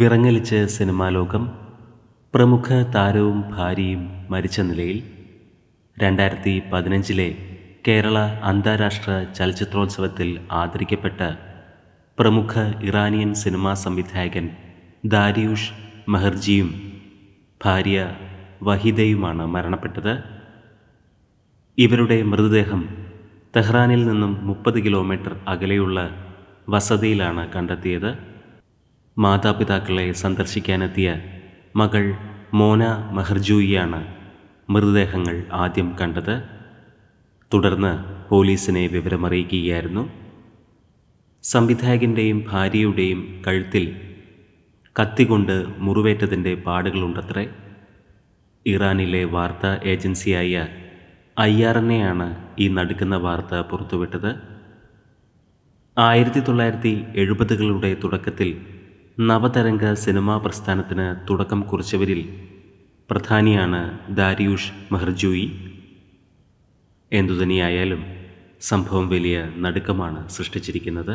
വിറങ്ങലിച്ച് സിനിമാലോകം പ്രമുഖ താരവും ഭാര്യയും മരിച്ച നിലയിൽ രണ്ടായിരത്തി പതിനഞ്ചിലെ കേരള അന്താരാഷ്ട്ര ചലച്ചിത്രോത്സവത്തിൽ ആദരിക്കപ്പെട്ട പ്രമുഖ ഇറാനിയൻ സിനിമാ സംവിധായകൻ ദാരിയുഷ് മെഹർജിയും ഭാര്യ വഹിദയുമാണ് മരണപ്പെട്ടത് ഇവരുടെ മൃതദേഹം തെഹ്റാനിൽ നിന്നും മുപ്പത് കിലോമീറ്റർ അകലെയുള്ള വസതിയിലാണ് കണ്ടെത്തിയത് മാതാപിതാക്കളെ സന്ദർശിക്കാനെത്തിയ മകൾ മോന മെഹർജൂയിയാണ് മൃതദേഹങ്ങൾ ആദ്യം കണ്ടത് തുടർന്ന് പോലീസിനെ വിവരമറിയിക്കുകയായിരുന്നു സംവിധായകൻ്റെയും ഭാര്യയുടെയും കഴുത്തിൽ കത്തികൊണ്ട് മുറിവേറ്റതിൻ്റെ പാടുകളുണ്ടത്രേ ഇറാനിലെ വാർത്താ ഏജൻസിയായ ഐ ആർ എയാണ് ഈ നടുക്കുന്ന വാർത്ത പുറത്തുവിട്ടത് ആയിരത്തി തൊള്ളായിരത്തി എഴുപതുകളുടെ തുടക്കത്തിൽ നവതരംഗ സിനിമാ പ്രസ്ഥാനത്തിന് തുടക്കം കുറിച്ചവരിൽ പ്രധാനിയാണ് ദാരിയൂഷ് മെഹർജൂയി എന്തുതന്നെയായാലും സംഭവം വലിയ നടുക്കമാണ് സൃഷ്ടിച്ചിരിക്കുന്നത്